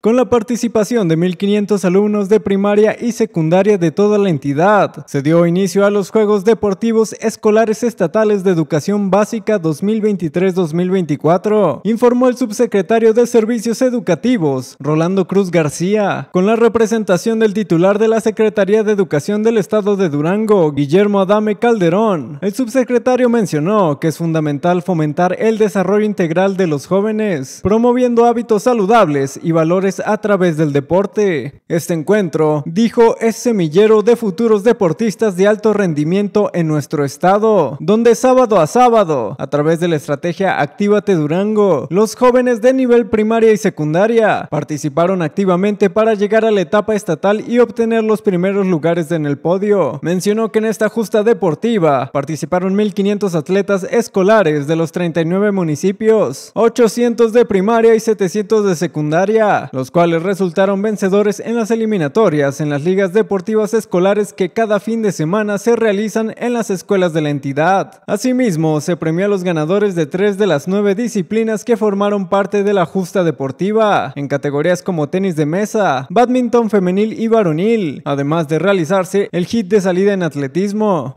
con la participación de 1.500 alumnos de primaria y secundaria de toda la entidad. Se dio inicio a los Juegos Deportivos Escolares Estatales de Educación Básica 2023-2024, informó el subsecretario de Servicios Educativos, Rolando Cruz García, con la representación del titular de la Secretaría de Educación del Estado de Durango, Guillermo Adame Calderón. El subsecretario mencionó que es fundamental fomentar el desarrollo integral de los jóvenes, promoviendo hábitos saludables y valores a través del deporte. Este encuentro, dijo, es semillero de futuros deportistas de alto rendimiento en nuestro estado, donde sábado a sábado, a través de la estrategia Actívate Durango, los jóvenes de nivel primaria y secundaria participaron activamente para llegar a la etapa estatal y obtener los primeros lugares en el podio. Mencionó que en esta justa deportiva participaron 1.500 atletas escolares de los 39 municipios, 800 de primaria y 700 de secundaria, los cuales resultaron vencedores en las eliminatorias en las ligas deportivas escolares que cada fin de semana se realizan en las escuelas de la entidad. Asimismo, se premió a los ganadores de tres de las nueve disciplinas que formaron parte de la justa deportiva, en categorías como tenis de mesa, badminton femenil y varonil, además de realizarse el hit de salida en atletismo.